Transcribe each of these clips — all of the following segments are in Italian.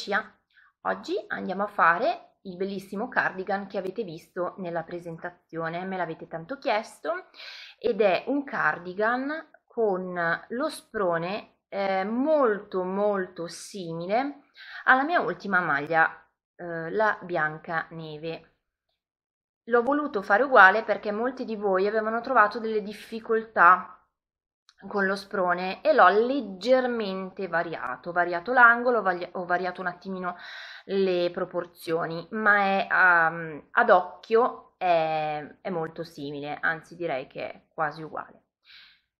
farmacia. Oggi andiamo a fare il bellissimo cardigan che avete visto nella presentazione, me l'avete tanto chiesto, ed è un cardigan con lo sprone eh, molto molto simile alla mia ultima maglia, eh, la bianca neve. L'ho voluto fare uguale perché molti di voi avevano trovato delle difficoltà con lo sprone e l'ho leggermente variato, ho variato l'angolo, ho variato un attimino le proporzioni, ma è, um, ad occhio è, è molto simile, anzi direi che è quasi uguale.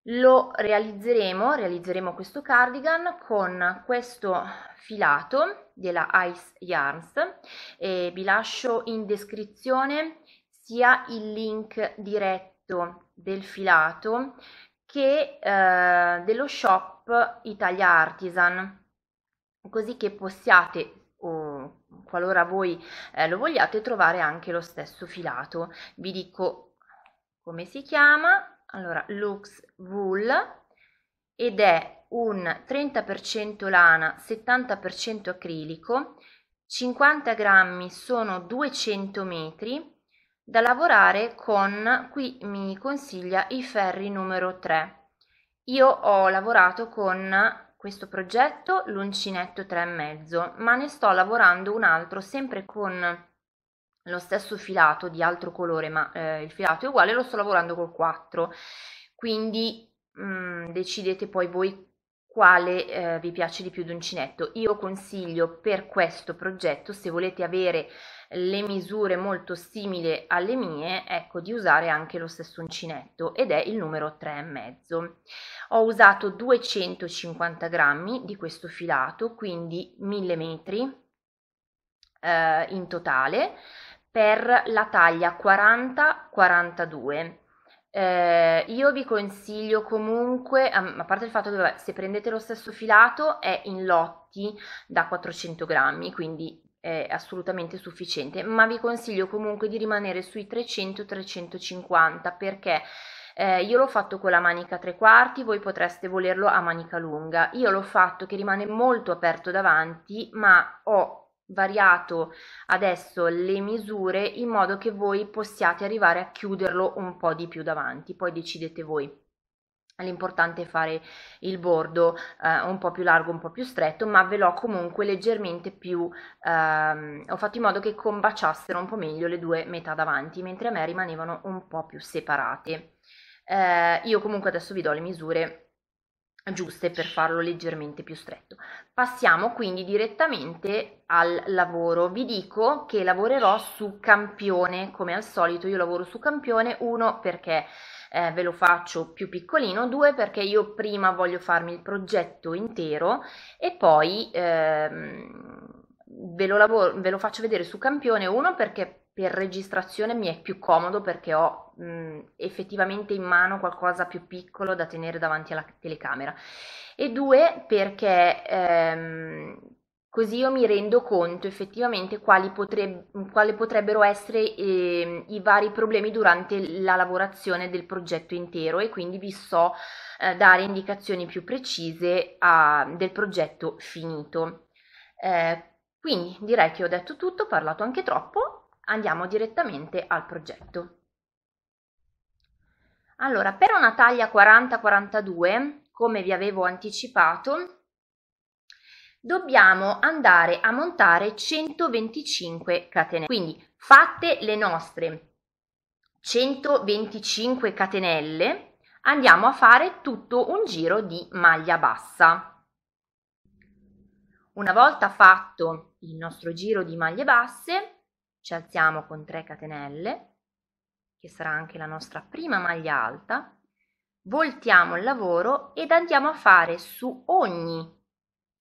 Lo realizzeremo, realizzeremo questo cardigan con questo filato della Ice Yarns e vi lascio in descrizione sia il link diretto del filato che eh, dello shop Italia Artisan, così che possiate o qualora voi eh, lo vogliate trovare anche lo stesso filato. Vi dico come si chiama, allora Lux Wool ed è un 30% lana, 70% acrilico, 50 grammi sono 200 metri da lavorare con qui mi consiglia i ferri numero 3 io ho lavorato con questo progetto l'uncinetto 3,5 ma ne sto lavorando un altro sempre con lo stesso filato di altro colore ma eh, il filato è uguale lo sto lavorando col 4 quindi mh, mm, decidete poi voi quale eh, vi piace di più d'uncinetto. Io consiglio per questo progetto, se volete avere le misure molto simili alle mie, ecco di usare anche lo stesso uncinetto ed è il numero e mezzo Ho usato 250 grammi di questo filato, quindi 1000 metri eh, in totale per la taglia 40-42 eh, io vi consiglio comunque, a parte il fatto che vabbè, se prendete lo stesso filato è in lotti da 400 grammi, quindi è assolutamente sufficiente, ma vi consiglio comunque di rimanere sui 300-350 perché eh, io l'ho fatto con la manica tre quarti, voi potreste volerlo a manica lunga. Io l'ho fatto che rimane molto aperto davanti, ma ho variato adesso le misure in modo che voi possiate arrivare a chiuderlo un po' di più davanti, poi decidete voi. L'importante è fare il bordo eh, un po' più largo, un po' più stretto, ma ve l'ho comunque leggermente più, ehm, ho fatto in modo che combaciassero un po' meglio le due metà davanti, mentre a me rimanevano un po' più separate. Eh, io comunque adesso vi do le misure giuste per farlo leggermente più stretto. Passiamo quindi direttamente al lavoro. Vi dico che lavorerò su campione, come al solito io lavoro su campione, uno perché eh, ve lo faccio più piccolino, due perché io prima voglio farmi il progetto intero e poi ehm, ve, lo lavoro, ve lo faccio vedere su campione, uno perché per registrazione mi è più comodo perché ho mh, mm, effettivamente in mano qualcosa più piccolo da tenere davanti alla telecamera e due perché ehm, così io mi rendo conto effettivamente quali, potreb- quali potrebbero essere eh, i vari problemi durante la lavorazione del progetto intero e quindi vi so eh, dare indicazioni più precise a, del progetto finito. Eh, quindi direi che ho detto tutto, ho parlato anche troppo andiamo direttamente al progetto. Allora, per una taglia 40-42, come vi avevo anticipato, dobbiamo andare a montare 125 catenelle. Quindi fatte le nostre 125 catenelle, andiamo a fare tutto un giro di maglia bassa. Una volta fatto il nostro giro di maglie basse, ci alziamo con 3 catenelle, che sarà anche la nostra prima maglia alta, voltiamo il lavoro ed andiamo a fare su ogni,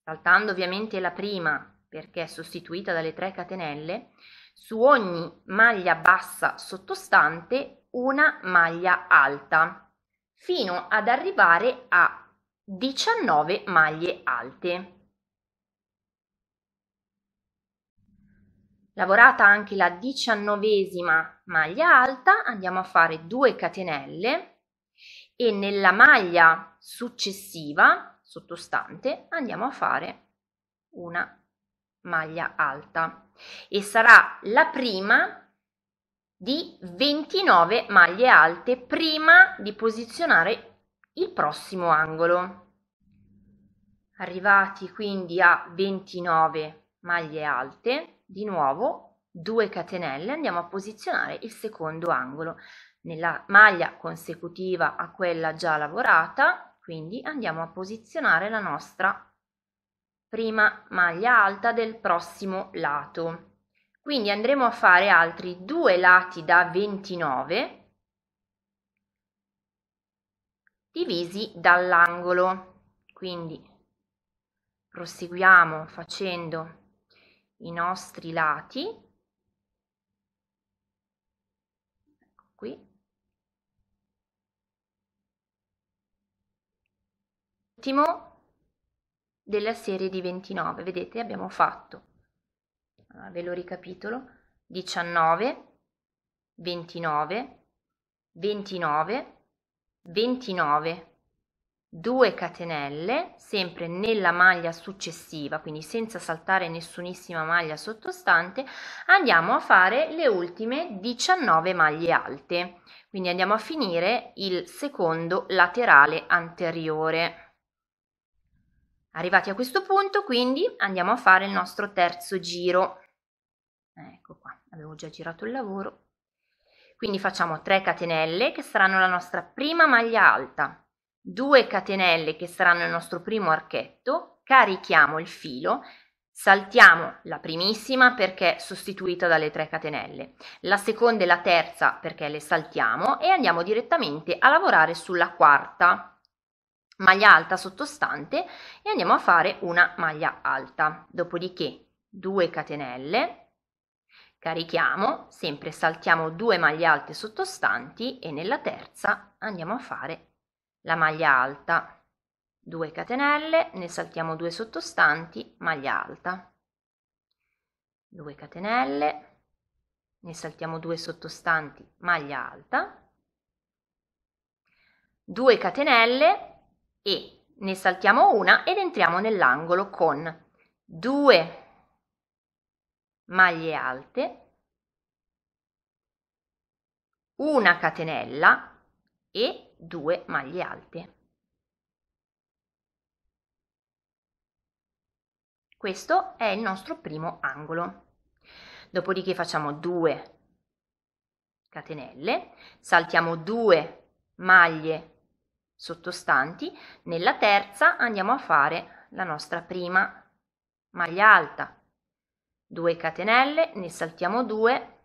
saltando ovviamente la prima perché è sostituita dalle 3 catenelle, su ogni maglia bassa sottostante una maglia alta, fino ad arrivare a 19 maglie alte. lavorata anche la diciannovesima maglia alta andiamo a fare 2 catenelle e nella maglia successiva sottostante andiamo a fare una maglia alta e sarà la prima di 29 maglie alte prima di posizionare il prossimo angolo arrivati quindi a 29 maglie alte di nuovo 2 catenelle andiamo a posizionare il secondo angolo nella maglia consecutiva a quella già lavorata quindi andiamo a posizionare la nostra prima maglia alta del prossimo lato quindi andremo a fare altri due lati da 29 divisi dall'angolo quindi proseguiamo facendo i nostri lati, ecco qui, l'ultimo della serie di 29. Vedete, abbiamo fatto, ah, ve lo ricapitolo, 19, 29, 29, 29, 2 catenelle sempre nella maglia successiva quindi senza saltare nessunissima maglia sottostante andiamo a fare le ultime 19 maglie alte quindi andiamo a finire il secondo laterale anteriore arrivati a questo punto quindi andiamo a fare il nostro terzo giro ecco qua avevo già girato il lavoro quindi facciamo 3 catenelle che saranno la nostra prima maglia alta 2 catenelle che saranno il nostro primo archetto, carichiamo il filo, saltiamo la primissima perché sostituita dalle 3 catenelle, la seconda e la terza perché le saltiamo e andiamo direttamente a lavorare sulla quarta maglia alta sottostante e andiamo a fare una maglia alta. Dopodiché 2 catenelle, carichiamo, sempre saltiamo 2 maglie alte sottostanti e nella terza andiamo a fare la maglia alta 2 catenelle ne saltiamo 2 sottostanti maglia alta 2 catenelle ne saltiamo 2 sottostanti maglia alta 2 catenelle e ne saltiamo una ed entriamo nell'angolo con 2 maglie alte una catenella e 2 maglie alte. Questo è il nostro primo angolo. Dopodiché facciamo 2 catenelle, saltiamo 2 maglie sottostanti, nella terza andiamo a fare la nostra prima maglia alta, 2 catenelle, ne saltiamo 2,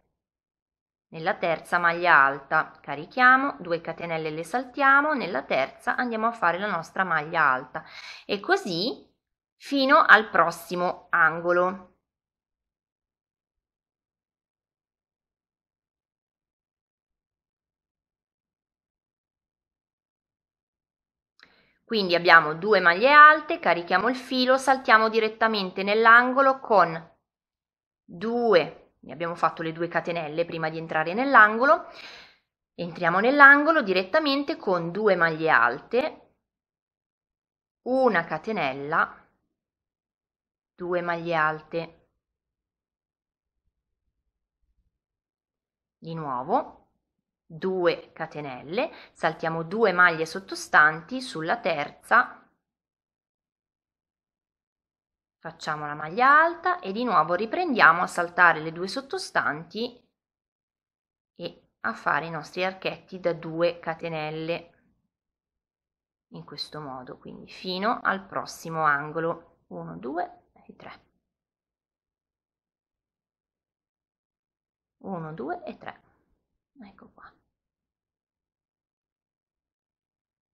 nella terza maglia alta carichiamo, 2 catenelle le saltiamo, nella terza andiamo a fare la nostra maglia alta e così fino al prossimo angolo. Quindi abbiamo due maglie alte, carichiamo il filo, saltiamo direttamente nell'angolo con 2 ne abbiamo fatto le due catenelle prima di entrare nell'angolo, entriamo nell'angolo direttamente con due maglie alte, una catenella, due maglie alte, di nuovo 2 catenelle, saltiamo 2 maglie sottostanti sulla terza facciamo la maglia alta e di nuovo riprendiamo a saltare le due sottostanti e a fare i nostri archetti da 2 catenelle in questo modo quindi fino al prossimo angolo 1 2 e 3 1 2 e 3 ecco qua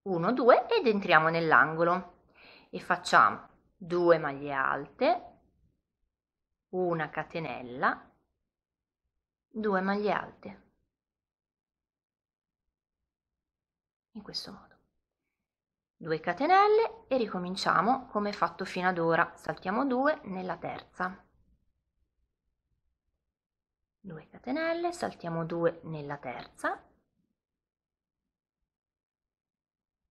1 2 ed entriamo nell'angolo e facciamo 2 maglie alte, una catenella, 2 maglie alte. In questo modo. 2 catenelle e ricominciamo come fatto fino ad ora. Saltiamo 2 nella terza. 2 catenelle, saltiamo 2 nella terza,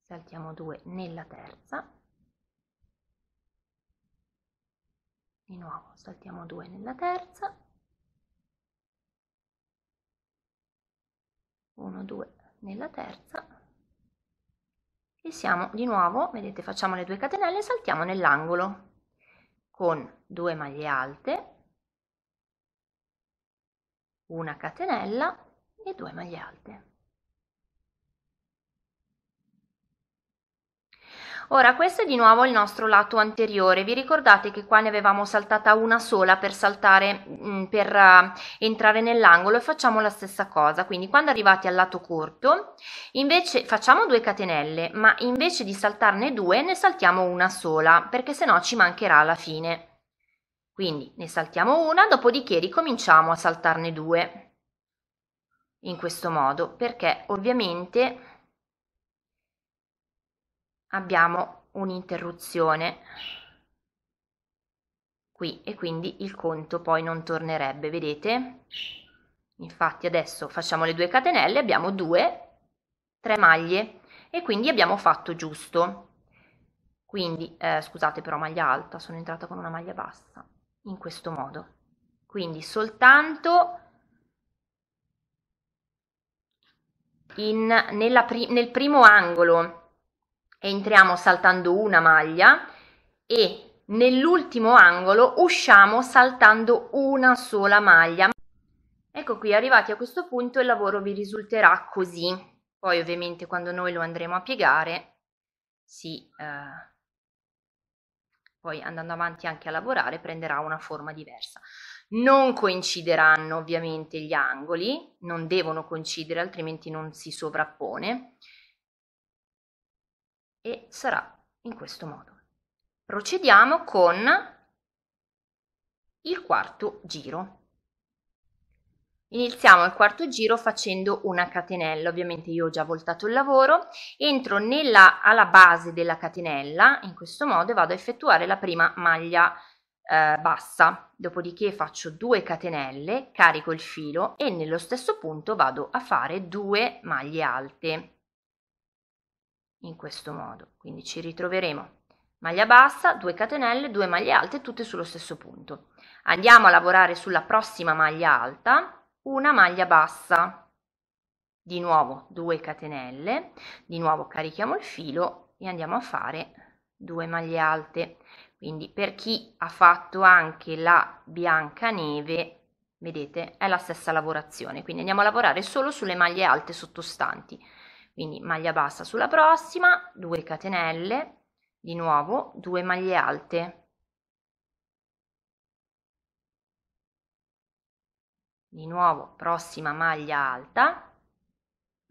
saltiamo 2 nella terza, di nuovo saltiamo 2 nella terza 1 2 nella terza e siamo di nuovo vedete facciamo le due catenelle saltiamo nell'angolo con 2 maglie alte una catenella e 2 maglie alte Ora questo è di nuovo il nostro lato anteriore, vi ricordate che qua ne avevamo saltata una sola per saltare, mm, per eh, entrare nell'angolo e facciamo la stessa cosa, quindi quando arrivati al lato corto invece facciamo due catenelle, ma invece di saltarne due ne saltiamo una sola perché se no ci mancherà alla fine. Quindi ne saltiamo una, dopodiché ricominciamo a saltarne due in questo modo perché ovviamente abbiamo un'interruzione qui e quindi il conto poi non tornerebbe, vedete? Infatti adesso facciamo le due catenelle, abbiamo due, tre maglie e quindi abbiamo fatto giusto. Quindi, eh, scusate però maglia alta, sono entrata con una maglia bassa, in questo modo. Quindi soltanto in, pri nel primo angolo entriamo saltando una maglia e nell'ultimo angolo usciamo saltando una sola maglia. Ecco qui, arrivati a questo punto il lavoro vi risulterà così. Poi ovviamente quando noi lo andremo a piegare, si, eh, poi andando avanti anche a lavorare, prenderà una forma diversa. Non coincideranno ovviamente gli angoli, non devono coincidere altrimenti non si sovrappone e sarà in questo modo. Procediamo con il quarto giro. Iniziamo il quarto giro facendo una catenella, ovviamente io ho già voltato il lavoro, entro nella, alla base della catenella, in questo modo vado a effettuare la prima maglia eh, bassa, dopodiché faccio 2 catenelle, carico il filo e nello stesso punto vado a fare due maglie alte in questo modo. Quindi ci ritroveremo maglia bassa, 2 catenelle, 2 maglie alte, tutte sullo stesso punto. Andiamo a lavorare sulla prossima maglia alta, una maglia bassa, di nuovo 2 catenelle, di nuovo carichiamo il filo e andiamo a fare 2 maglie alte. Quindi per chi ha fatto anche la bianca neve, vedete, è la stessa lavorazione. Quindi andiamo a lavorare solo sulle maglie alte sottostanti. Quindi maglia bassa sulla prossima, 2 catenelle, di nuovo 2 maglie alte. Di nuovo prossima maglia alta,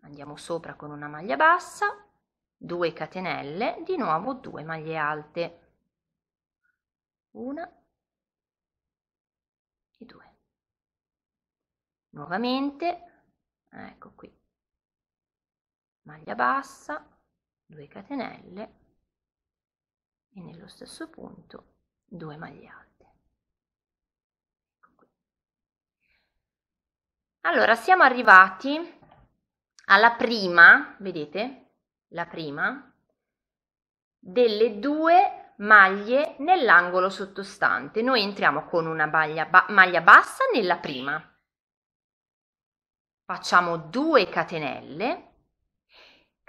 andiamo sopra con una maglia bassa, 2 catenelle, di nuovo 2 maglie alte. Una e due. Nuovamente, ecco qui, maglia bassa 2 catenelle e nello stesso punto 2 maglie alte ecco qui. allora siamo arrivati alla prima vedete la prima delle due maglie nell'angolo sottostante noi entriamo con una maglia, ba maglia bassa nella prima facciamo 2 catenelle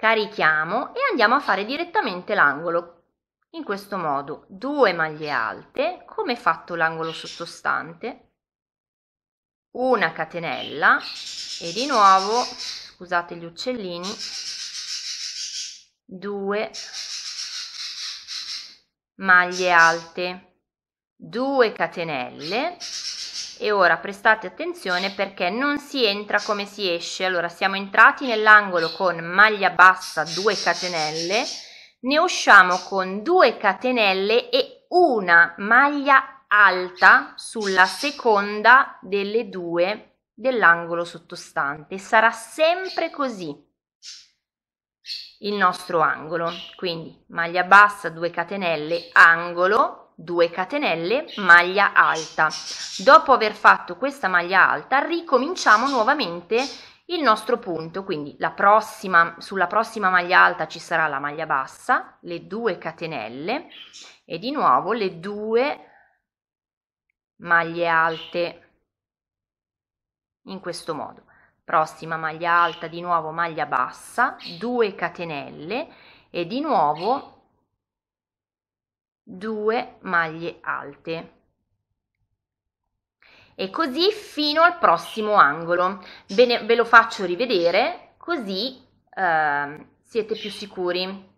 carichiamo e andiamo a fare direttamente l'angolo. In questo modo due maglie alte, come fatto l'angolo sottostante, una catenella e di nuovo, scusate gli uccellini, due maglie alte, 2 catenelle e ora prestate attenzione perché non si entra come si esce. Allora siamo entrati nell'angolo con maglia bassa 2 catenelle, ne usciamo con 2 catenelle e una maglia alta sulla seconda delle due dell'angolo sottostante. Sarà sempre così il nostro angolo. Quindi maglia bassa, 2 catenelle, angolo, 2 catenelle, maglia alta. Dopo aver fatto questa maglia alta ricominciamo nuovamente il nostro punto, quindi la prossima, sulla prossima maglia alta ci sarà la maglia bassa, le 2 catenelle e di nuovo le 2 maglie alte in questo modo. Prossima maglia alta, di nuovo maglia bassa, 2 catenelle e di nuovo 2 maglie alte e così fino al prossimo angolo ve, ne, ve lo faccio rivedere così eh, siete più sicuri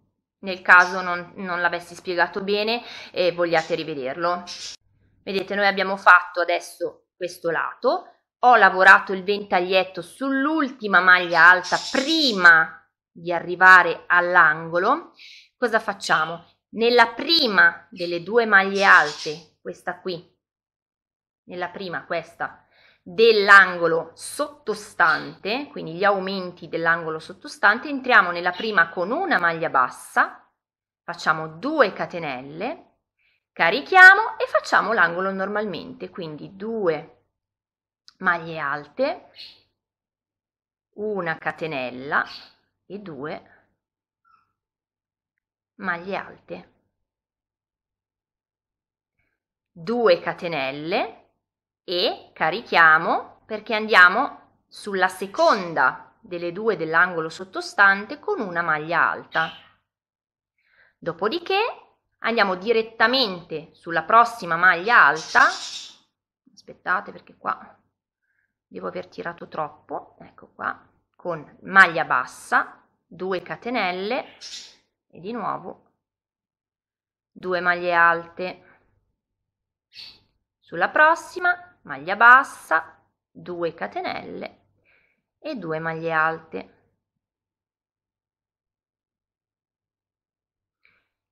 nel caso non, non l'avessi spiegato bene e eh, vogliate rivederlo vedete noi abbiamo fatto adesso questo lato ho lavorato il ventaglietto sull'ultima maglia alta prima di arrivare all'angolo cosa facciamo nella prima delle due maglie alte, questa qui, nella prima questa, dell'angolo sottostante, quindi gli aumenti dell'angolo sottostante, entriamo nella prima con una maglia bassa, facciamo 2 catenelle, carichiamo e facciamo l'angolo normalmente, quindi 2 maglie alte, una catenella e due maglie alte 2 catenelle e carichiamo perché andiamo sulla seconda delle due dell'angolo sottostante con una maglia alta dopodiché andiamo direttamente sulla prossima maglia alta aspettate perché qua devo aver tirato troppo ecco qua con maglia bassa 2 catenelle e di nuovo 2 maglie alte sulla prossima maglia bassa 2 catenelle e 2 maglie alte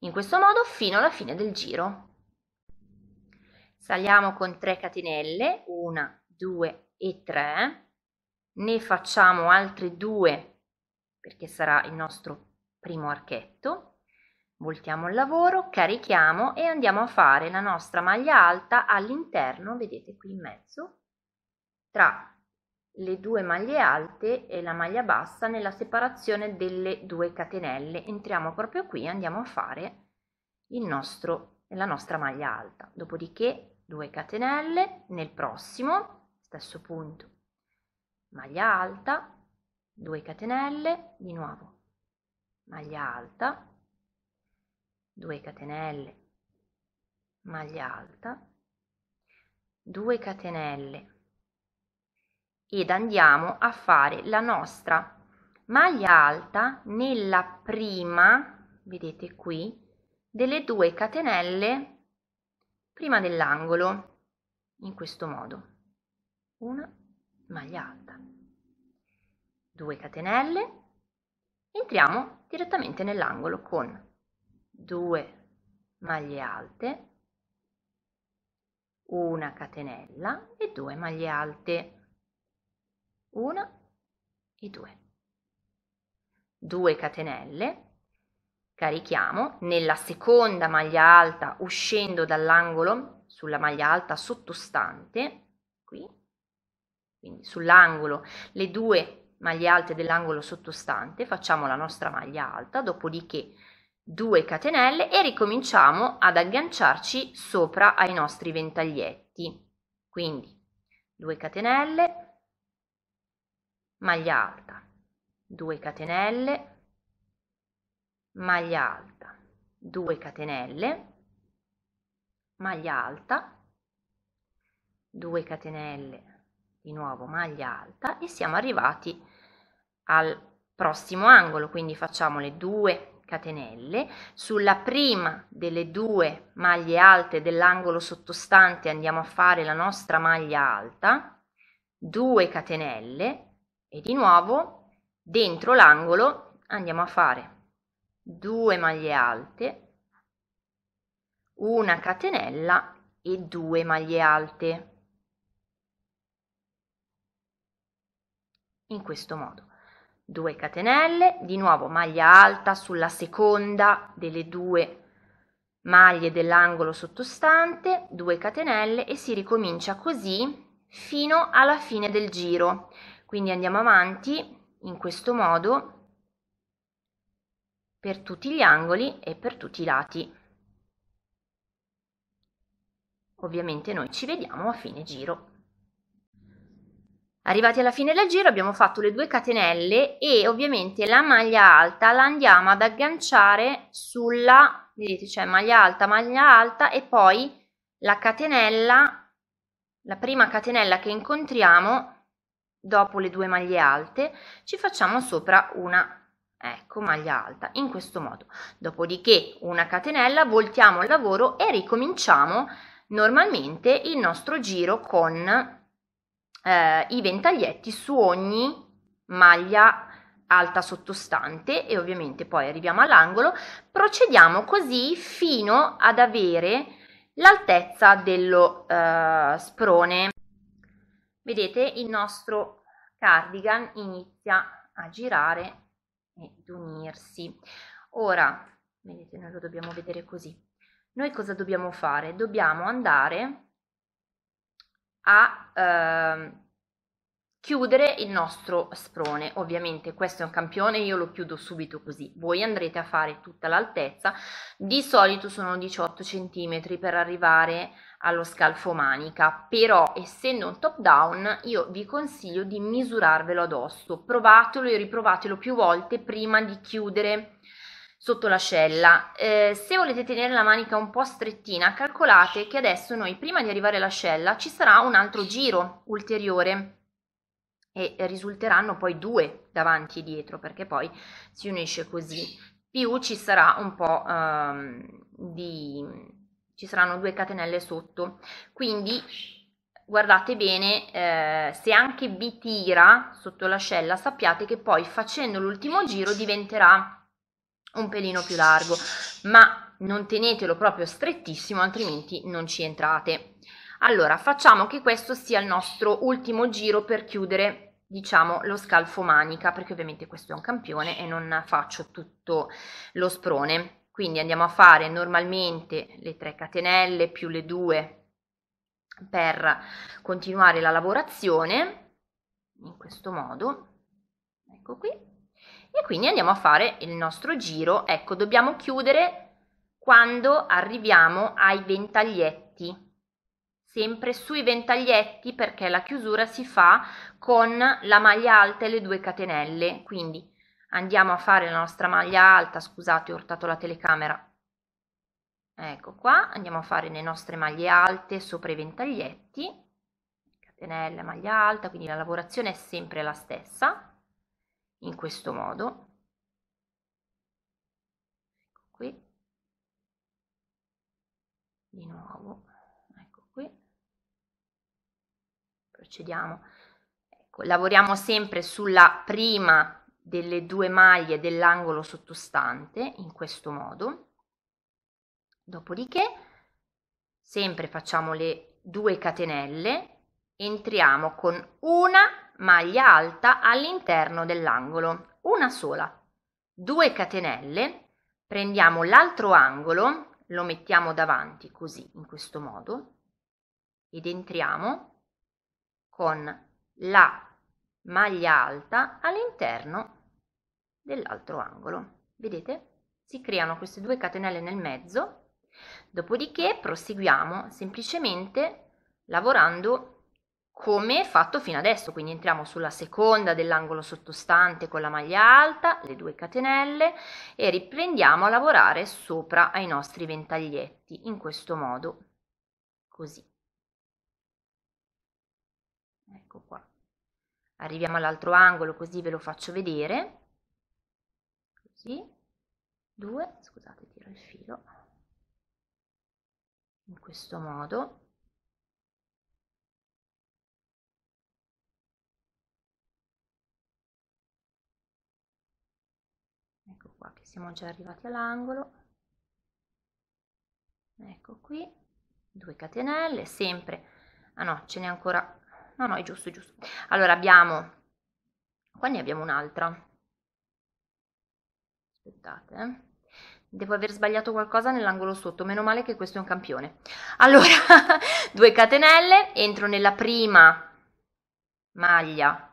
in questo modo fino alla fine del giro saliamo con 3 catenelle 1 2 e 3 ne facciamo altre due perché sarà il nostro primo archetto, voltiamo il lavoro, carichiamo e andiamo a fare la nostra maglia alta all'interno, vedete qui in mezzo, tra le due maglie alte e la maglia bassa nella separazione delle due catenelle. Entriamo proprio qui e andiamo a fare il nostro, la nostra maglia alta. Dopodiché 2 catenelle nel prossimo, stesso punto, maglia alta, 2 catenelle, di nuovo maglia alta 2 catenelle maglia alta 2 catenelle ed andiamo a fare la nostra maglia alta nella prima vedete qui delle due catenelle prima dell'angolo in questo modo una maglia alta 2 catenelle Entriamo direttamente nell'angolo con 2 maglie alte, una catenella e 2 maglie alte, una e due due catenelle, carichiamo nella seconda maglia alta uscendo dall'angolo sulla maglia alta sottostante qui quindi sull'angolo le due maglie alte dell'angolo sottostante, facciamo la nostra maglia alta, dopodiché 2 catenelle e ricominciamo ad agganciarci sopra ai nostri ventaglietti. Quindi 2 catenelle, maglia alta, 2 catenelle, maglia alta, 2 catenelle, maglia alta, 2 catenelle, di nuovo maglia alta e siamo arrivati a al prossimo angolo, quindi facciamo le due catenelle, sulla prima delle due maglie alte dell'angolo sottostante andiamo a fare la nostra maglia alta, 2 catenelle e di nuovo dentro l'angolo andiamo a fare 2 maglie alte, una catenella e 2 maglie alte. In questo modo. 2 catenelle, di nuovo maglia alta sulla seconda delle due maglie dell'angolo sottostante, 2 catenelle e si ricomincia così fino alla fine del giro. Quindi andiamo avanti in questo modo per tutti gli angoli e per tutti i lati. Ovviamente noi ci vediamo a fine giro. Arrivati alla fine del giro abbiamo fatto le due catenelle e ovviamente la maglia alta la andiamo ad agganciare sulla, vedete c'è cioè maglia alta, maglia alta e poi la catenella, la prima catenella che incontriamo dopo le due maglie alte ci facciamo sopra una ecco maglia alta in questo modo dopodiché una catenella voltiamo il lavoro e ricominciamo normalmente il nostro giro con eh, i ventaglietti su ogni maglia alta sottostante e ovviamente poi arriviamo all'angolo procediamo così fino ad avere l'altezza dello eh, sprone vedete il nostro cardigan inizia a girare ed unirsi ora vedete noi lo dobbiamo vedere così noi cosa dobbiamo fare dobbiamo andare a ehm, chiudere il nostro sprone ovviamente questo è un campione io lo chiudo subito così voi andrete a fare tutta l'altezza di solito sono 18 cm per arrivare allo scalfo manica però essendo un top down io vi consiglio di misurarvelo addosso provatelo e riprovatelo più volte prima di chiudere sotto l'ascella. Eh, se volete tenere la manica un po' strettina, calcolate che adesso noi prima di arrivare all'ascella ci sarà un altro giro ulteriore e risulteranno poi due davanti e dietro perché poi si unisce così più ci sarà un po' ehm, di ci saranno due catenelle sotto quindi guardate bene eh, se anche vi tira sotto l'ascella sappiate che poi facendo l'ultimo giro diventerà un pelino più largo, ma non tenetelo proprio strettissimo, altrimenti non ci entrate. Allora, facciamo che questo sia il nostro ultimo giro per chiudere, diciamo, lo scalfo manica, perché ovviamente questo è un campione e non faccio tutto lo sprone. Quindi andiamo a fare normalmente le 3 catenelle più le 2 per continuare la lavorazione, in questo modo, ecco qui, e quindi andiamo a fare il nostro giro. Ecco, dobbiamo chiudere quando arriviamo ai ventaglietti. Sempre sui ventaglietti perché la chiusura si fa con la maglia alta e le due catenelle. Quindi andiamo a fare la nostra maglia alta, scusate ho urtato la telecamera, ecco qua, andiamo a fare le nostre maglie alte sopra i ventaglietti, catenella, maglia alta, quindi la lavorazione è sempre la stessa, in questo modo ecco qui di nuovo ecco qui procediamo ecco, lavoriamo sempre sulla prima delle due maglie dell'angolo sottostante in questo modo dopodiché sempre facciamo le due catenelle entriamo con una maglia alta all'interno dell'angolo, una sola, 2 catenelle, prendiamo l'altro angolo, lo mettiamo davanti così, in questo modo, ed entriamo con la maglia alta all'interno dell'altro angolo. Vedete? Si creano queste due catenelle nel mezzo, dopodiché proseguiamo semplicemente lavorando come fatto fino adesso, quindi entriamo sulla seconda dell'angolo sottostante con la maglia alta, le due catenelle e riprendiamo a lavorare sopra ai nostri ventaglietti in questo modo, così. Ecco qua. Arriviamo all'altro angolo così ve lo faccio vedere. Così. Due, scusate, tiro il filo. In questo modo siamo già arrivati all'angolo ecco qui 2 catenelle sempre ah no ce n'è ancora no no è giusto è giusto allora abbiamo qua ne abbiamo un'altra aspettate eh. devo aver sbagliato qualcosa nell'angolo sotto meno male che questo è un campione allora 2 catenelle entro nella prima maglia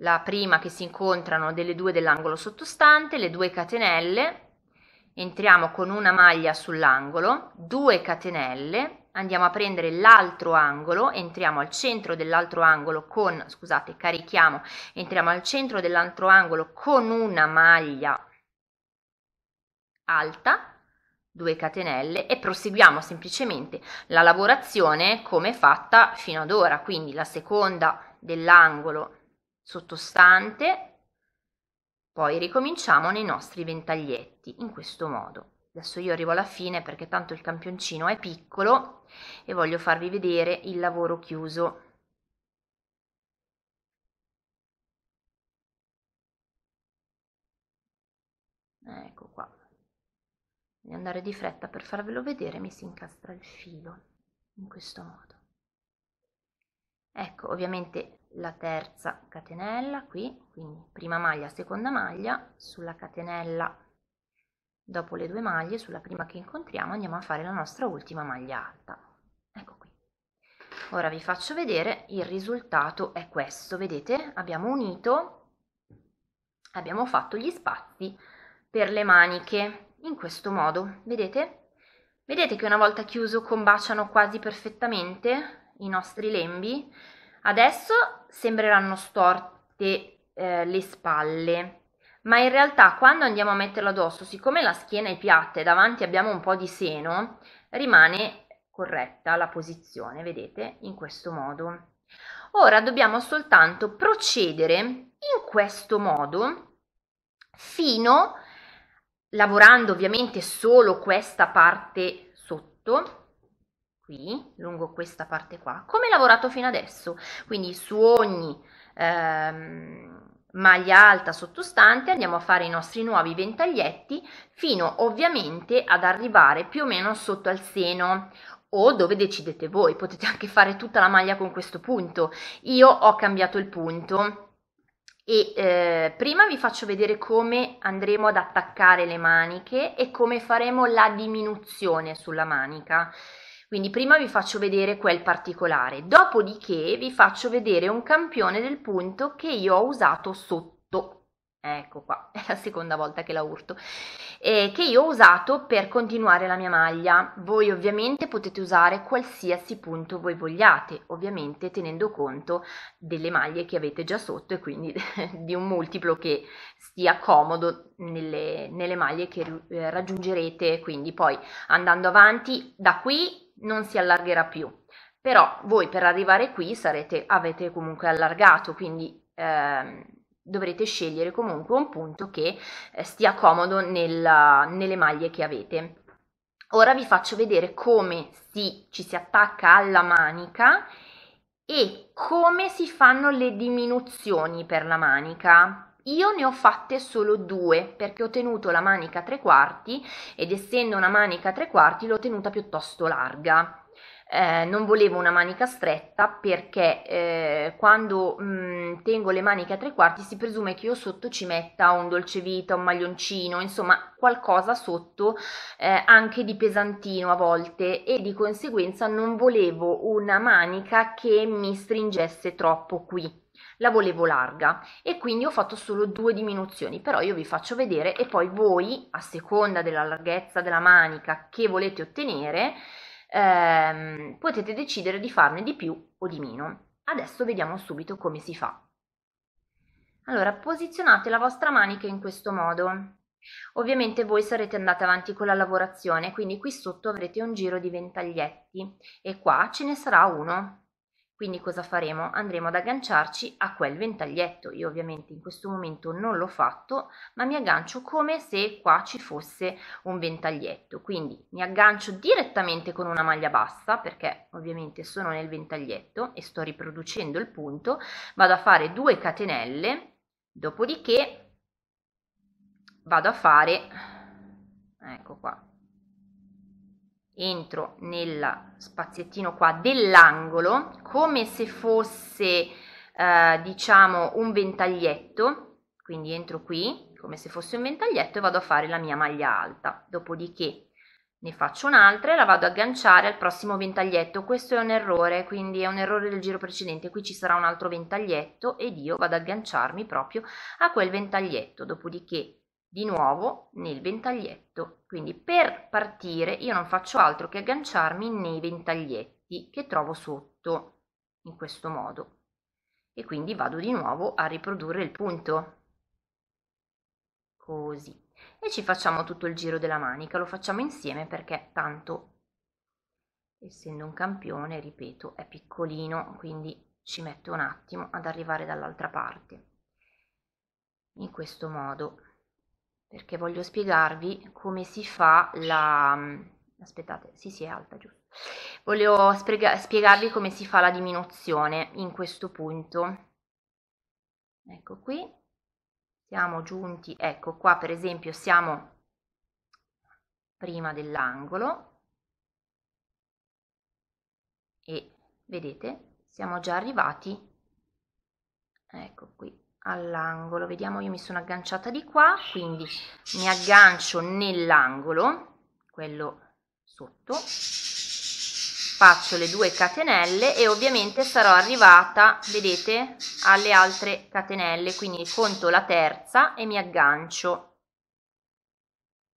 la prima che si incontrano delle due dell'angolo sottostante, le due catenelle, entriamo con una maglia sull'angolo, 2 catenelle, andiamo a prendere l'altro angolo, entriamo al centro dell'altro angolo con, scusate, carichiamo, entriamo al centro dell'altro angolo con una maglia alta, 2 catenelle e proseguiamo semplicemente la lavorazione come fatta fino ad ora, quindi la seconda dell'angolo sottostante, poi ricominciamo nei nostri ventaglietti in questo modo. Adesso io arrivo alla fine perché tanto il campioncino è piccolo e voglio farvi vedere il lavoro chiuso. Ecco qua. Devo andare di fretta per farvelo vedere, mi si incastra il filo in questo modo. Ecco, ovviamente la terza catenella qui, quindi prima maglia, seconda maglia, sulla catenella dopo le due maglie, sulla prima che incontriamo andiamo a fare la nostra ultima maglia alta. Ecco qui. Ora vi faccio vedere, il risultato è questo, vedete? Abbiamo unito, abbiamo fatto gli spazi per le maniche, in questo modo, vedete? Vedete che una volta chiuso combaciano quasi perfettamente i nostri lembi? Adesso sembreranno storte eh, le spalle, ma in realtà quando andiamo a metterlo addosso, siccome la schiena è piatta e davanti abbiamo un po' di seno, rimane corretta la posizione, vedete, in questo modo. Ora dobbiamo soltanto procedere in questo modo fino, lavorando ovviamente solo questa parte sotto, qui, lungo questa parte qua, come lavorato fino adesso, quindi su ogni ehm, maglia alta sottostante andiamo a fare i nostri nuovi ventaglietti fino ovviamente ad arrivare più o meno sotto al seno o dove decidete voi, potete anche fare tutta la maglia con questo punto, io ho cambiato il punto e eh, prima vi faccio vedere come andremo ad attaccare le maniche e come faremo la diminuzione sulla manica quindi prima vi faccio vedere quel particolare, dopodiché vi faccio vedere un campione del punto che io ho usato sotto. Ecco qua, è la seconda volta che la urto. Eh, che io ho usato per continuare la mia maglia. Voi ovviamente potete usare qualsiasi punto voi vogliate, ovviamente tenendo conto delle maglie che avete già sotto e quindi di un multiplo che stia comodo nelle, nelle maglie che eh, raggiungerete. Quindi poi andando avanti da qui non si allargherà più. Però voi per arrivare qui sarete, avete comunque allargato, quindi ehm, dovrete scegliere comunque un punto che eh, stia comodo nella, nelle maglie che avete. Ora vi faccio vedere come si, ci si attacca alla manica e come si fanno le diminuzioni per la manica. Io ne ho fatte solo due perché ho tenuto la manica tre quarti ed essendo una manica tre quarti l'ho tenuta piuttosto larga. Eh, non volevo una manica stretta perché eh, quando mh, mm, tengo le maniche a tre quarti si presume che io sotto ci metta un dolce vita, un maglioncino, insomma qualcosa sotto eh, anche di pesantino a volte e di conseguenza non volevo una manica che mi stringesse troppo qui la volevo larga e quindi ho fatto solo due diminuzioni però io vi faccio vedere e poi voi a seconda della larghezza della manica che volete ottenere ehm, potete decidere di farne di più o di meno adesso vediamo subito come si fa allora posizionate la vostra manica in questo modo Ovviamente voi sarete andate avanti con la lavorazione, quindi qui sotto avrete un giro di ventaglietti e qua ce ne sarà uno quindi cosa faremo? Andremo ad agganciarci a quel ventaglietto. Io ovviamente in questo momento non l'ho fatto, ma mi aggancio come se qua ci fosse un ventaglietto. Quindi mi aggancio direttamente con una maglia bassa, perché ovviamente sono nel ventaglietto e sto riproducendo il punto. Vado a fare due catenelle, dopodiché vado a fare, ecco qua, entro nel spaziettino qua dell'angolo come se fosse eh, diciamo un ventaglietto quindi entro qui come se fosse un ventaglietto e vado a fare la mia maglia alta dopodiché ne faccio un'altra e la vado ad agganciare al prossimo ventaglietto questo è un errore quindi è un errore del giro precedente qui ci sarà un altro ventaglietto ed io vado ad agganciarmi proprio a quel ventaglietto dopodiché di nuovo nel ventaglietto quindi per partire io non faccio altro che agganciarmi nei ventaglietti che trovo sotto, in questo modo. E quindi vado di nuovo a riprodurre il punto. Così. E ci facciamo tutto il giro della manica, lo facciamo insieme perché tanto, essendo un campione, ripeto, è piccolino, quindi ci metto un attimo ad arrivare dall'altra parte. In questo modo perché voglio spiegarvi come si fa la... aspettate, sì sì è alta giusto, volevo spiega spiegarvi come si fa la diminuzione in questo punto, ecco qui, siamo giunti, ecco qua per esempio siamo prima dell'angolo e vedete siamo già arrivati, ecco qui, all'angolo vediamo io mi sono agganciata di qua quindi mi aggancio nell'angolo quello sotto faccio le due catenelle e ovviamente sarò arrivata vedete alle altre catenelle quindi conto la terza e mi aggancio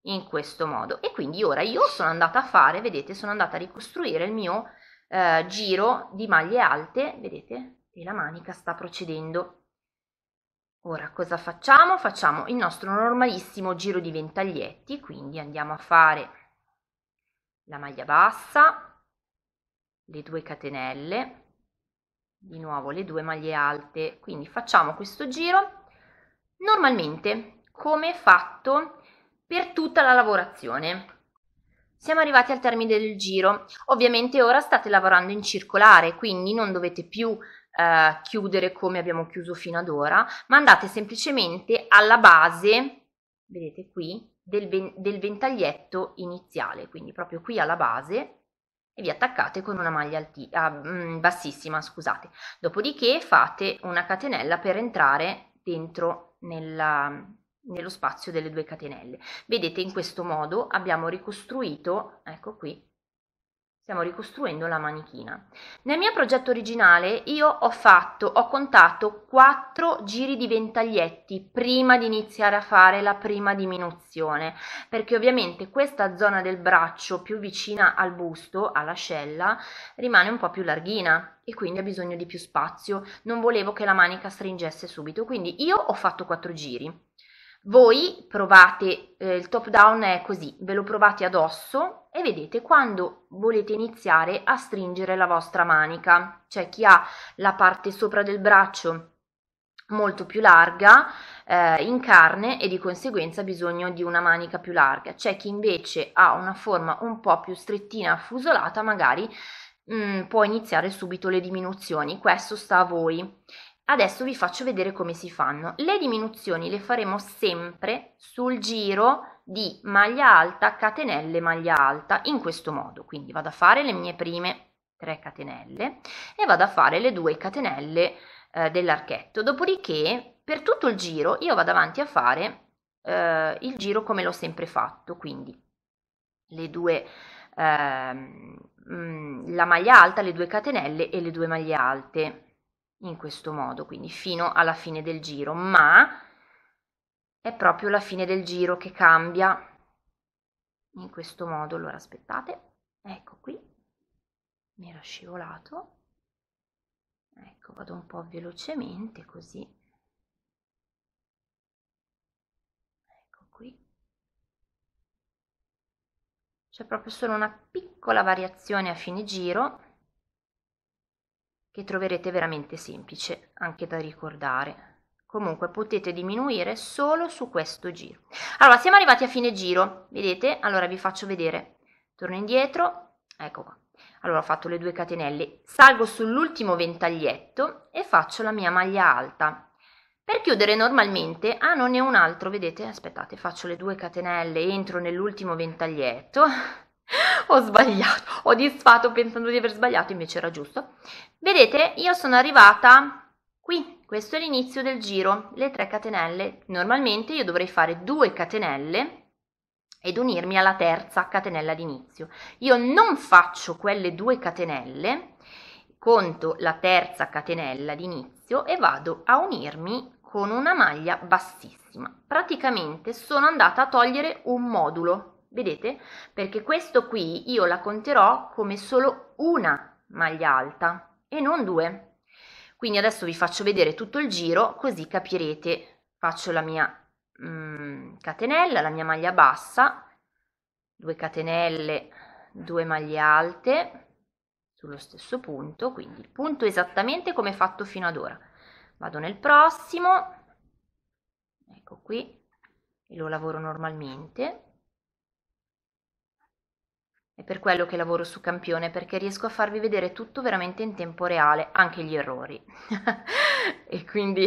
in questo modo e quindi ora io sono andata a fare vedete sono andata a ricostruire il mio eh, giro di maglie alte vedete e la manica sta procedendo Ora cosa facciamo? Facciamo il nostro normalissimo giro di ventaglietti, quindi andiamo a fare la maglia bassa, le due catenelle, di nuovo le due maglie alte, quindi facciamo questo giro normalmente come fatto per tutta la lavorazione. Siamo arrivati al termine del giro, ovviamente ora state lavorando in circolare, quindi non dovete più eh, chiudere come abbiamo chiuso fino ad ora, ma andate semplicemente alla base, vedete qui, del, ven del ventaglietto iniziale, quindi proprio qui alla base e vi attaccate con una maglia ah, mm, bassissima, scusate. Dopodiché fate una catenella per entrare dentro nella, nello spazio delle due catenelle. Vedete in questo modo abbiamo ricostruito, ecco qui, Stiamo ricostruendo la manichina. Nel mio progetto originale io ho fatto, ho contato 4 giri di ventaglietti prima di iniziare a fare la prima diminuzione, perché ovviamente questa zona del braccio più vicina al busto, all'ascella, rimane un po' più larghina e quindi ha bisogno di più spazio. Non volevo che la manica stringesse subito, quindi io ho fatto 4 giri. Voi provate, eh, il top down è così, ve lo provate addosso e vedete quando volete iniziare a stringere la vostra manica, cioè chi ha la parte sopra del braccio molto più larga eh, in carne e di conseguenza ha bisogno di una manica più larga. C'è chi invece ha una forma un po' più strettina, affusolata, magari mh, mm, può iniziare subito le diminuzioni, questo sta a voi. Adesso vi faccio vedere come si fanno. Le diminuzioni le faremo sempre sul giro di maglia alta, catenelle, maglia alta, in questo modo. Quindi vado a fare le mie prime 3 catenelle e vado a fare le due catenelle eh, dell'archetto. Dopodiché per tutto il giro io vado avanti a fare eh, il giro come l'ho sempre fatto, quindi le due eh, la maglia alta, le due catenelle e le due maglie alte in questo modo, quindi fino alla fine del giro, ma è proprio la fine del giro che cambia in questo modo. Allora aspettate, ecco qui, mi era scivolato, ecco vado un po' velocemente così, ecco c'è proprio solo una piccola variazione a fine giro che troverete veramente semplice anche da ricordare. Comunque potete diminuire solo su questo giro. Allora, siamo arrivati a fine giro, vedete? Allora vi faccio vedere. Torno indietro, ecco qua. Allora ho fatto le due catenelle, salgo sull'ultimo ventaglietto e faccio la mia maglia alta. Per chiudere normalmente, ah non è un altro, vedete? Aspettate, faccio le due catenelle, entro nell'ultimo ventaglietto, ho sbagliato, ho disfatto pensando di aver sbagliato, invece era giusto. Vedete, io sono arrivata qui, questo è l'inizio del giro, le 3 catenelle. Normalmente io dovrei fare due catenelle ed unirmi alla terza catenella d'inizio. Io non faccio quelle due catenelle, conto la terza catenella d'inizio e vado a unirmi con una maglia bassissima. Praticamente sono andata a togliere un modulo vedete? Perché questo qui io la conterò come solo una maglia alta e non due. Quindi adesso vi faccio vedere tutto il giro così capirete. Faccio la mia mm, catenella, la mia maglia bassa, 2 catenelle, 2 maglie alte sullo stesso punto, quindi punto esattamente come fatto fino ad ora. Vado nel prossimo, ecco qui, e lo lavoro normalmente è per quello che lavoro su Campione, perché riesco a farvi vedere tutto veramente in tempo reale, anche gli errori. e quindi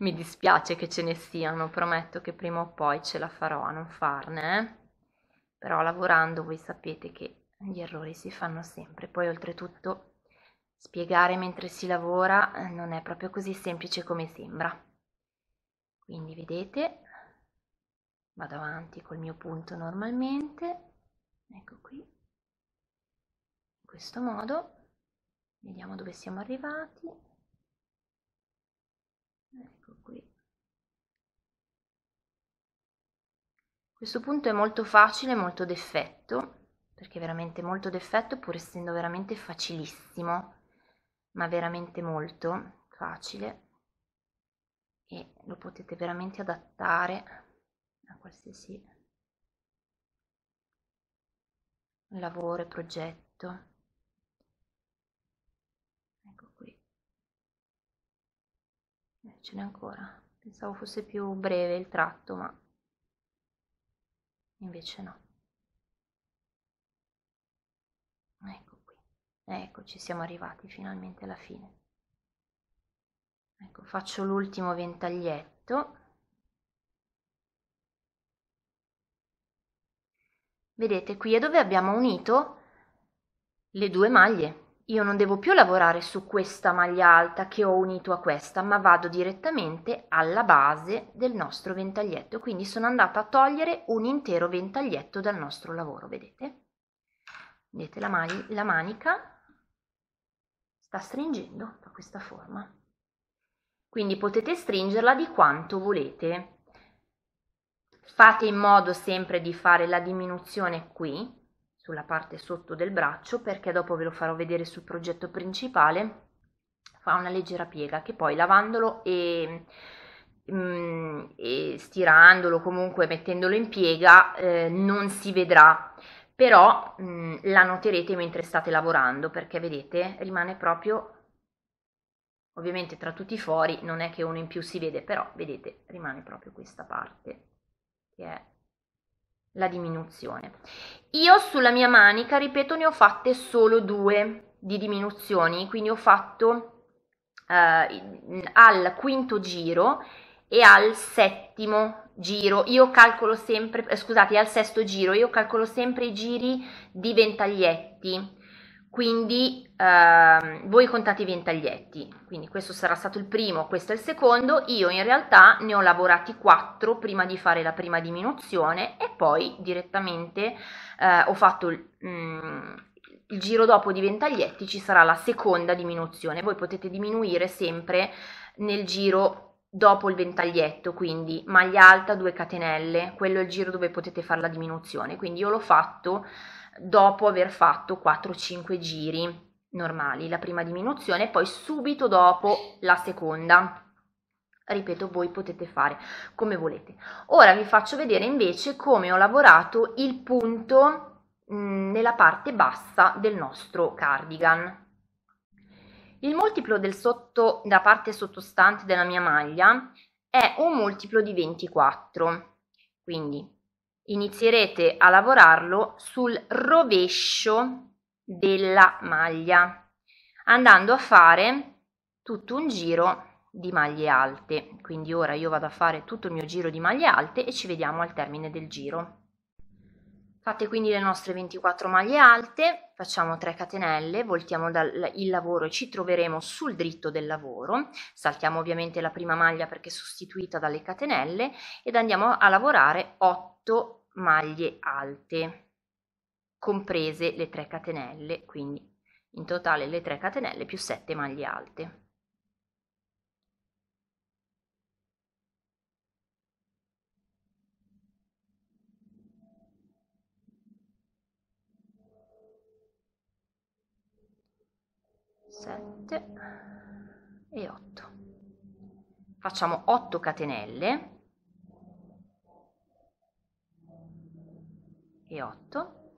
mi dispiace che ce ne siano, prometto che prima o poi ce la farò a non farne. Eh? Però lavorando voi sapete che gli errori si fanno sempre. Poi oltretutto spiegare mentre si lavora eh, non è proprio così semplice come sembra. Quindi vedete, vado avanti col mio punto normalmente ecco qui in questo modo vediamo dove siamo arrivati ecco qui questo punto è molto facile molto d'effetto perché è veramente molto d'effetto pur essendo veramente facilissimo ma veramente molto facile e lo potete veramente adattare a qualsiasi lavoro e progetto. Ecco qui. Eh, ce n'è ancora. Pensavo fosse più breve il tratto, ma invece no. Ecco qui. Ecco, ci siamo arrivati finalmente alla fine. Ecco, faccio l'ultimo ventaglietto. Vedete qui è dove abbiamo unito le due maglie. Io non devo più lavorare su questa maglia alta che ho unito a questa, ma vado direttamente alla base del nostro ventaglietto. Quindi sono andata a togliere un intero ventaglietto dal nostro lavoro, vedete? Vedete la, maglia, la manica sta stringendo, fa questa forma. Quindi potete stringerla di quanto volete. Fate in modo sempre di fare la diminuzione qui, sulla parte sotto del braccio, perché dopo ve lo farò vedere sul progetto principale, fa una leggera piega che poi lavandolo e mm, e stirandolo comunque mettendolo in piega eh, non si vedrà però mh, mm, la noterete mentre state lavorando perché vedete rimane proprio ovviamente tra tutti i fori non è che uno in più si vede però vedete rimane proprio questa parte che è la diminuzione. Io sulla mia manica, ripeto, ne ho fatte solo due di diminuzioni, quindi ho fatto eh, al quinto giro e al settimo giro. Io calcolo sempre, eh, scusate, al sesto giro, io calcolo sempre i giri di ventaglietti quindi ehm, voi contate i ventaglietti, quindi questo sarà stato il primo, questo è il secondo, io in realtà ne ho lavorati 4 prima di fare la prima diminuzione e poi direttamente eh, ho fatto mh, mm, il giro dopo di ventaglietti ci sarà la seconda diminuzione, voi potete diminuire sempre nel giro dopo il ventaglietto, quindi maglia alta, 2 catenelle, quello è il giro dove potete fare la diminuzione, quindi io l'ho fatto dopo aver fatto 4-5 giri normali, la prima diminuzione, poi subito dopo la seconda. Ripeto, voi potete fare come volete. Ora vi faccio vedere invece come ho lavorato il punto mm, nella parte bassa del nostro cardigan. Il multiplo del sotto, della parte sottostante della mia maglia è un multiplo di 24, quindi inizierete a lavorarlo sul rovescio della maglia andando a fare tutto un giro di maglie alte quindi ora io vado a fare tutto il mio giro di maglie alte e ci vediamo al termine del giro fate quindi le nostre 24 maglie alte facciamo 3 catenelle voltiamo dal, il lavoro e ci troveremo sul dritto del lavoro saltiamo ovviamente la prima maglia perché sostituita dalle catenelle ed andiamo a lavorare 8 otto maglie alte comprese le 3 catenelle quindi in totale le 3 catenelle più 7 maglie alte Sette e 8 facciamo 8 catenelle e 8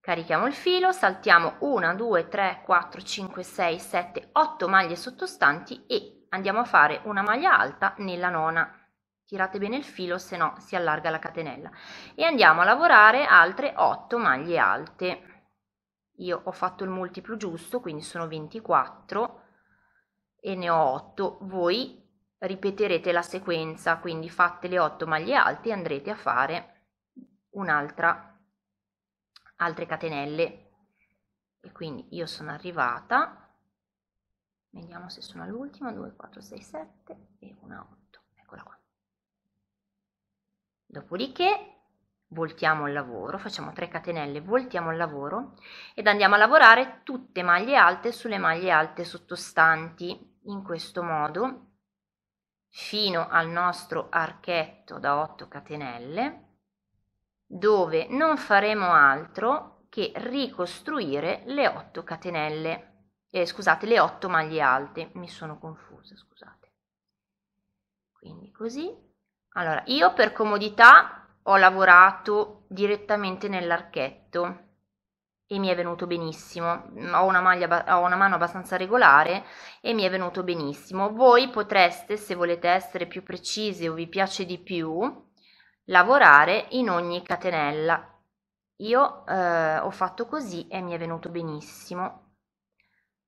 carichiamo il filo saltiamo 1 2 3 4 5 6 7 8 maglie sottostanti e andiamo a fare una maglia alta nella nona tirate bene il filo se no si allarga la catenella e andiamo a lavorare altre 8 maglie alte io ho fatto il multiplo giusto quindi sono 24 e ne ho 8 voi ripeterete la sequenza quindi fate le 8 maglie alte e andrete a fare un'altra altre catenelle e quindi io sono arrivata vediamo se sono all'ultima 2 4 6 7 e una 8 eccola qua dopodiché voltiamo il lavoro facciamo 3 catenelle voltiamo il lavoro ed andiamo a lavorare tutte maglie alte sulle maglie alte sottostanti in questo modo fino al nostro archetto da 8 catenelle dove non faremo altro che ricostruire le otto catenelle, eh, scusate, le otto maglie alte, mi sono confusa, scusate. Quindi così. Allora, io per comodità ho lavorato direttamente nell'archetto e mi è venuto benissimo. Ho una, maglia, ho una mano abbastanza regolare e mi è venuto benissimo. Voi potreste, se volete essere più precisi o vi piace di più, lavorare in ogni catenella. Io eh, ho fatto così e mi è venuto benissimo.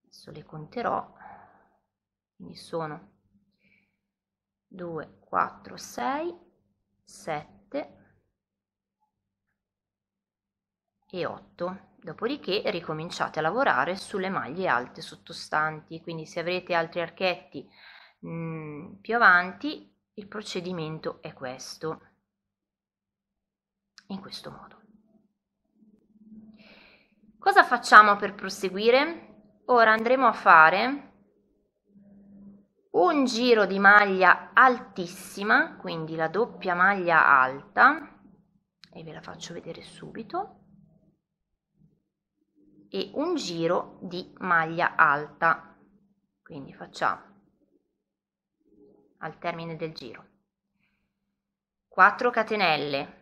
Adesso le conterò. Quindi sono 2, 4, 6, 7 e 8. Dopodiché ricominciate a lavorare sulle maglie alte sottostanti, quindi se avrete altri archetti mh, mm, più avanti il procedimento è questo in questo modo. Cosa facciamo per proseguire? Ora andremo a fare un giro di maglia altissima, quindi la doppia maglia alta, e ve la faccio vedere subito, e un giro di maglia alta, quindi facciamo al termine del giro 4 catenelle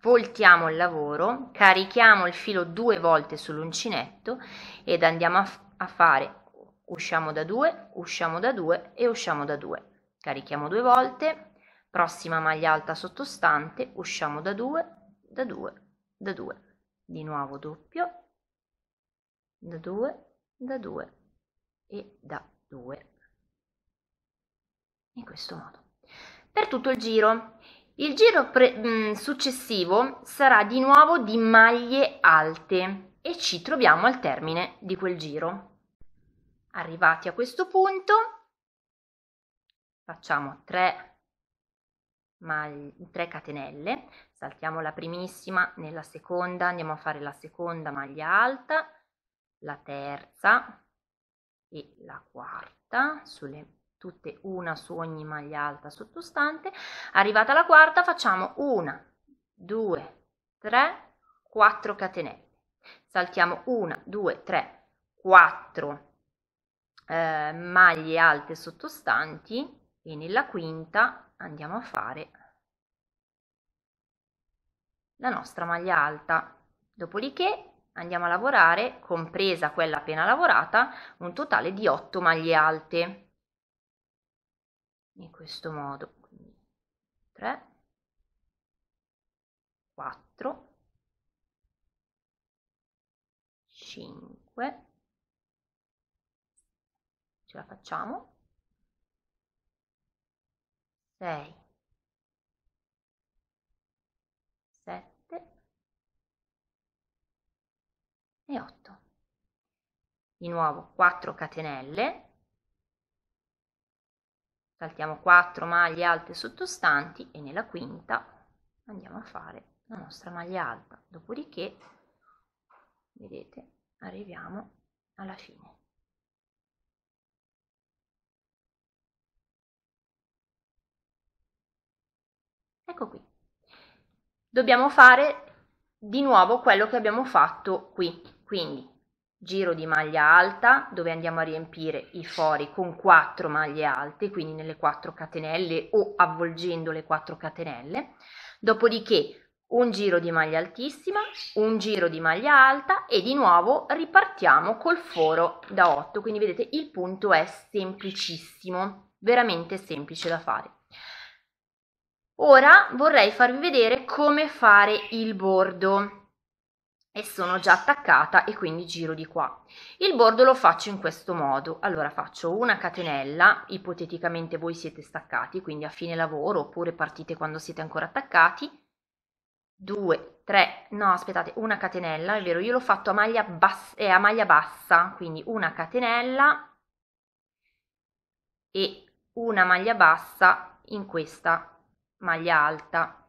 voltiamo il lavoro, carichiamo il filo due volte sull'uncinetto ed andiamo a, a fare usciamo da 2, usciamo da 2 e usciamo da 2. Carichiamo due volte, prossima maglia alta sottostante, usciamo da 2, da 2, da 2. Di nuovo doppio, da 2, da 2 e da 2. In questo modo. Per tutto il giro. Il giro pre- mm, successivo sarà di nuovo di maglie alte e ci troviamo al termine di quel giro. Arrivati a questo punto facciamo 3 maglie, 3 catenelle, saltiamo la primissima, nella seconda andiamo a fare la seconda maglia alta, la terza e la quarta sulle tutte una su ogni maglia alta sottostante arrivata alla quarta facciamo una due tre quattro catenelle saltiamo una due tre quattro eh, maglie alte sottostanti e nella quinta andiamo a fare la nostra maglia alta dopodiché andiamo a lavorare compresa quella appena lavorata un totale di 8 maglie alte in questo modo quindi 3 4 5 ce la facciamo 6 7 e 8 di nuovo 4 catenelle saltiamo 4 maglie alte sottostanti e nella quinta andiamo a fare la nostra maglia alta dopodiché vedete arriviamo alla fine ecco qui dobbiamo fare di nuovo quello che abbiamo fatto qui quindi giro di maglia alta dove andiamo a riempire i fori con 4 maglie alte, quindi nelle 4 catenelle o avvolgendo le 4 catenelle, dopodiché un giro di maglia altissima, un giro di maglia alta e di nuovo ripartiamo col foro da 8, quindi vedete il punto è semplicissimo, veramente semplice da fare. Ora vorrei farvi vedere come fare il bordo e sono già attaccata e quindi giro di qua. Il bordo lo faccio in questo modo, allora faccio una catenella, ipoteticamente voi siete staccati, quindi a fine lavoro oppure partite quando siete ancora attaccati, 2, 3, no aspettate, una catenella, è vero, io l'ho fatto a maglia, bassa, eh, a maglia bassa, quindi una catenella e una maglia bassa in questa maglia alta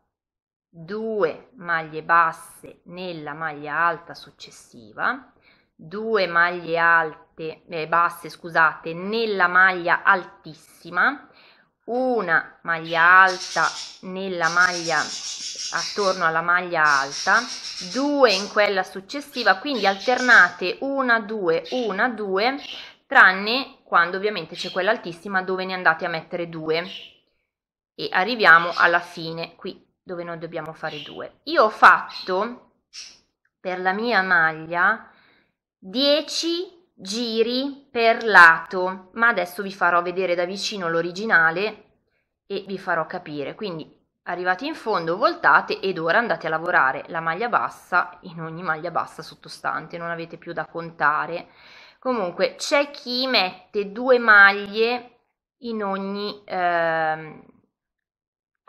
2 maglie basse nella maglia alta successiva 2 maglie alte, eh, basse scusate nella maglia altissima una maglia alta nella maglia attorno alla maglia alta 2 in quella successiva quindi alternate una 2 una 2 tranne quando ovviamente c'è quella altissima dove ne andate a mettere 2 e arriviamo alla fine qui dove non dobbiamo fare due. Io ho fatto per la mia maglia 10 giri per lato, ma adesso vi farò vedere da vicino l'originale e vi farò capire. Quindi arrivati in fondo voltate ed ora andate a lavorare la maglia bassa in ogni maglia bassa sottostante, non avete più da contare. Comunque c'è chi mette due maglie in ogni... Eh,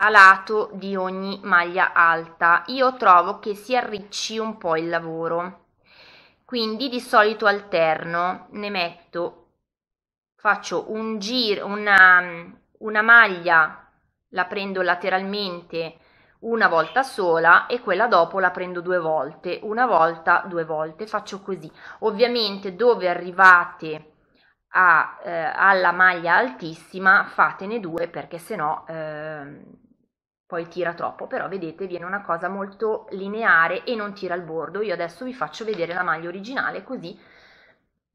a lato di ogni maglia alta io trovo che si arricci un po' il lavoro quindi di solito alterno ne metto faccio un giro una, una maglia la prendo lateralmente una volta sola e quella dopo la prendo due volte, una volta, due volte, faccio così. Ovviamente dove arrivate a, eh, alla maglia altissima fatene due perché se no eh, poi tira troppo, però vedete viene una cosa molto lineare e non tira il bordo. Io adesso vi faccio vedere la maglia originale così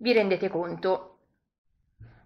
vi rendete conto.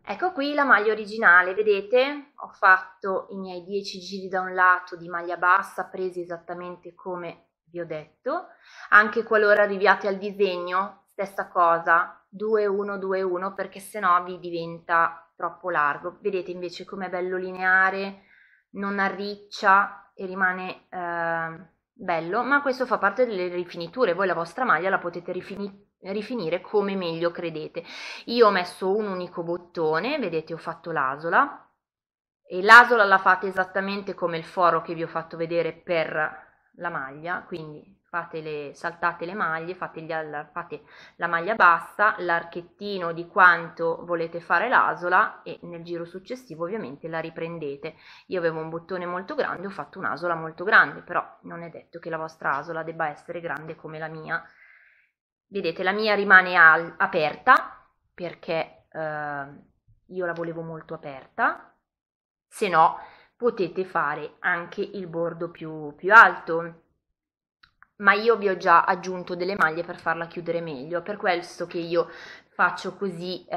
Ecco qui la maglia originale, vedete? Ho fatto i miei 10 giri da un lato di maglia bassa presi esattamente come vi ho detto. Anche qualora arriviate al disegno, stessa cosa, 2 1 2 1 perché sennò vi diventa troppo largo. Vedete invece com'è bello lineare, non arriccia e rimane eh, bello, ma questo fa parte delle rifiniture, voi la vostra maglia la potete rifinire rifinire come meglio credete. Io ho messo un unico bottone, vedete ho fatto l'asola e l'asola la fate esattamente come il foro che vi ho fatto vedere per la maglia, quindi fate le, saltate le maglie, fate, gli, fate la maglia bassa, l'archettino di quanto volete fare l'asola e nel giro successivo ovviamente la riprendete. Io avevo un bottone molto grande, ho fatto un'asola molto grande, però non è detto che la vostra asola debba essere grande come la mia. Vedete, la mia rimane al, aperta perché eh, io la volevo molto aperta, se no potete fare anche il bordo più, più alto ma io vi ho già aggiunto delle maglie per farla chiudere meglio, per questo che io faccio così, eh,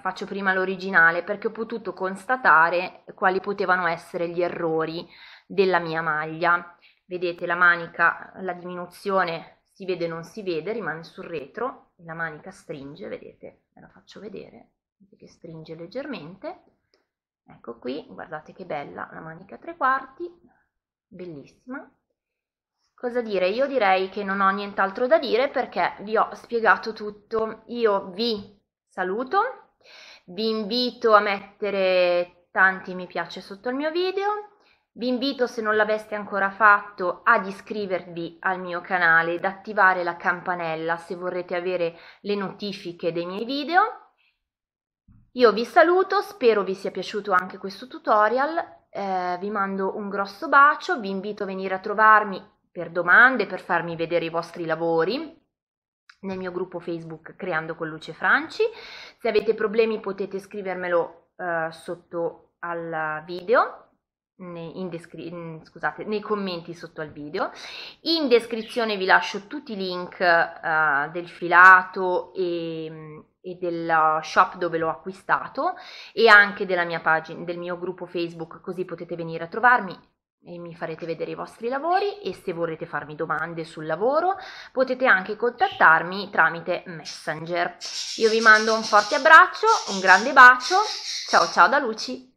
faccio prima l'originale perché ho potuto constatare quali potevano essere gli errori della mia maglia. Vedete la manica, la diminuzione si vede non si vede, rimane sul retro, la manica stringe, vedete, ve la faccio vedere, che stringe leggermente. Ecco qui, guardate che bella la manica a tre quarti, bellissima, Cosa dire? Io direi che non ho nient'altro da dire perché vi ho spiegato tutto. Io vi saluto, vi invito a mettere tanti mi piace sotto il mio video, vi invito se non l'aveste ancora fatto ad iscrivervi al mio canale ed attivare la campanella se vorrete avere le notifiche dei miei video. Io vi saluto, spero vi sia piaciuto anche questo tutorial, eh, vi mando un grosso bacio, vi invito a venire a trovarmi per domande, per farmi vedere i vostri lavori nel mio gruppo Facebook Creando con Luce Franci. Se avete problemi potete scrivermelo eh, sotto al video, nei, scusate, nei commenti sotto al video. In descrizione vi lascio tutti i link eh, del filato e, e del shop dove l'ho acquistato e anche della mia pagina, del mio gruppo Facebook, così potete venire a trovarmi e mi farete vedere i vostri lavori e se vorrete farmi domande sul lavoro potete anche contattarmi tramite Messenger. Io vi mando un forte abbraccio, un grande bacio, ciao ciao da Luci!